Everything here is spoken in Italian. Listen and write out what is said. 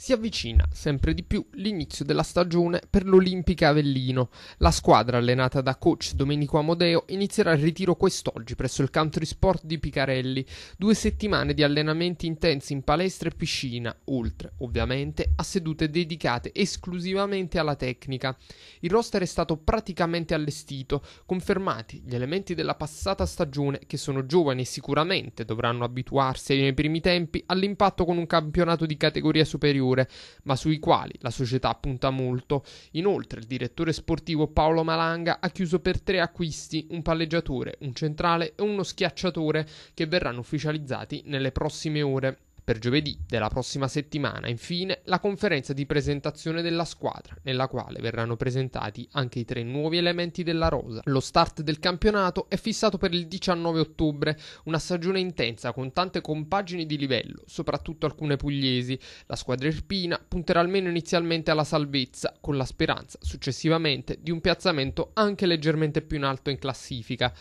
Si avvicina sempre di più l'inizio della stagione per l'Olimpica Avellino. La squadra allenata da coach Domenico Amodeo inizierà il ritiro quest'oggi presso il Country Sport di Picarelli. Due settimane di allenamenti intensi in palestra e piscina, oltre ovviamente a sedute dedicate esclusivamente alla tecnica. Il roster è stato praticamente allestito, confermati gli elementi della passata stagione che sono giovani e sicuramente dovranno abituarsi nei primi tempi all'impatto con un campionato di categoria superiore inferiore, ma sui quali la società punta molto. Inoltre il direttore sportivo Paolo Malanga ha chiuso per tre acquisti, un palleggiatore, un centrale e uno schiacciatore, che verranno ufficializzati nelle prossime ore. Per giovedì della prossima settimana, infine, la conferenza di presentazione della squadra, nella quale verranno presentati anche i tre nuovi elementi della rosa. Lo start del campionato è fissato per il 19 ottobre, una stagione intensa con tante compagini di livello, soprattutto alcune pugliesi. La squadra irpina punterà almeno inizialmente alla salvezza, con la speranza successivamente di un piazzamento anche leggermente più in alto in classifica.